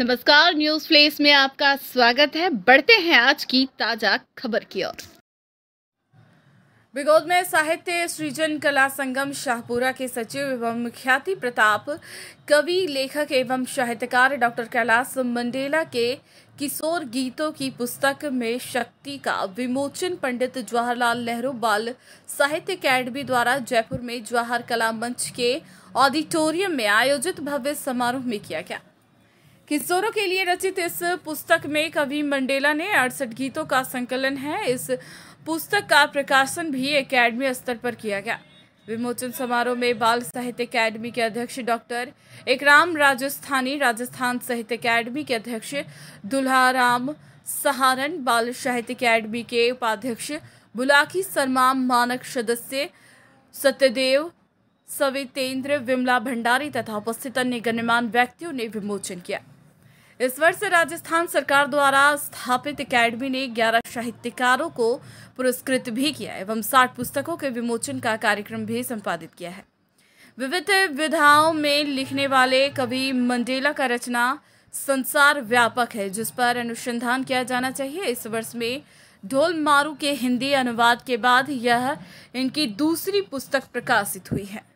नमस्कार news place में आपका स्वागत है बढ़ते हैं आज की ताजा खबर की ओर बिगोद में साहित्य सृजन कला संगम शाहपुरा के सचिव एवं ख्याति प्रताप कवि लेखक एवं साहित्यकार डॉक्टर कैलाश मंडेला के किशोर गीतों की पुस्तक में शक्ति का विमोचन पंडित जवाहरलाल नेहरू बाल साहित्य अकेडमी द्वारा जयपुर में जवाहर कला मंच के ऑडिटोरियम में आयोजित भव्य समारोह में किया गया किशोरों के लिए रचित इस पुस्तक में कवि मंडेला ने अड़सठ गीतों का संकलन है इस पुस्तक का प्रकाशन भी एकेडमी स्तर पर किया गया विमोचन समारोह में बाल साहित्य एकेडमी के अध्यक्ष डॉक्टर एकराम राजस्थानी राजस्थान साहित्य एकेडमी के अध्यक्ष दुल्हाराम सहारन बाल साहित्य एकेडमी के उपाध्यक्ष बुलाकी शर्मा मानक सदस्य सत्यदेव सवितेंद्र विमला भंडारी तथा उपस्थित अन्य गणमान्य व्यक्तियों ने विमोचन किया इस वर्ष राजस्थान सरकार द्वारा स्थापित एकेडमी ने 11 साहित्यकारों को पुरस्कृत भी किया एवं 60 पुस्तकों के विमोचन का कार्यक्रम भी संपादित किया है विविध विधाओं में लिखने वाले कवि मंडेला का रचना संसार व्यापक है जिस पर अनुसंधान किया जाना चाहिए इस वर्ष में ढोल मारू के हिंदी अनुवाद के बाद यह इनकी दूसरी पुस्तक प्रकाशित हुई है